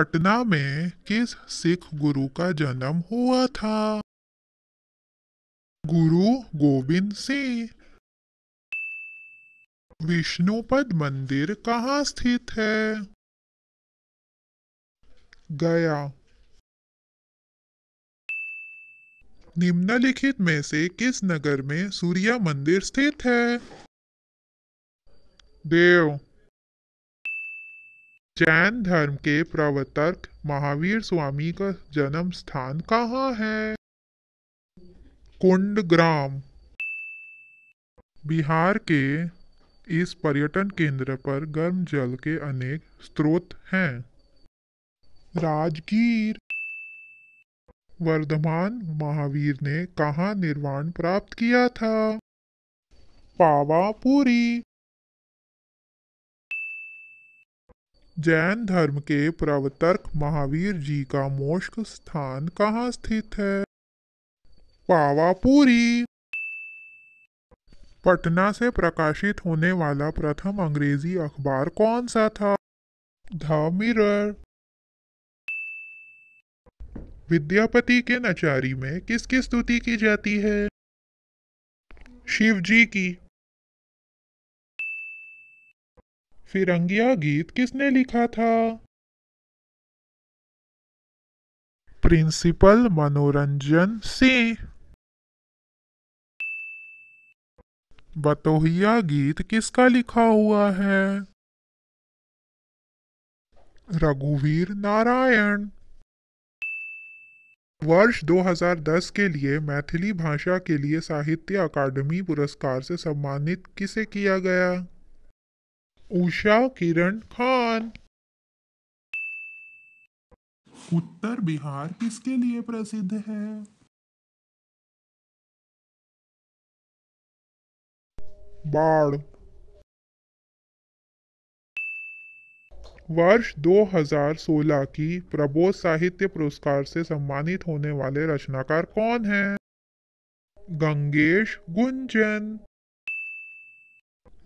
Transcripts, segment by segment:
पटना में किस सिख गुरु का जन्म हुआ था गुरु गोविंद सिंह विष्णुपद मंदिर कहाँ स्थित है गया निम्नलिखित में से किस नगर में सूर्य मंदिर स्थित है देव जैन धर्म के प्रवर्तक महावीर स्वामी का जन्म स्थान कहाँ है कुंड ग्राम बिहार के इस पर्यटन केंद्र पर गर्म जल के अनेक स्रोत हैं राजगीर वर्धमान महावीर ने कहाँ निर्वाण प्राप्त किया था पावापुरी जैन धर्म के प्रवतर्क महावीर जी का मोक्ष स्थान कहाँ स्थित है पावापुरी पटना से प्रकाशित होने वाला प्रथम अंग्रेजी अखबार कौन सा था ध मिरर विद्यापति के नचारी में किसकी स्तुति की जाती है शिव जी की फिरंगिया गीत किसने लिखा था प्रिंसिपल मनोरंजन सिंह बतोहिया गीत किसका लिखा हुआ है रघुवीर नारायण वर्ष 2010 के लिए मैथिली भाषा के लिए साहित्य अकादमी पुरस्कार से सम्मानित किसे किया गया उषा किरण खान उत्तर बिहार किसके लिए प्रसिद्ध है बाढ़ वर्ष 2016 की प्रबोध साहित्य पुरस्कार से सम्मानित होने वाले रचनाकार कौन हैं गंगेश गुंजन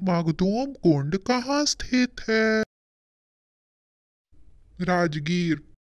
मगदूम कुंड कहाँ स्थित है राजगीर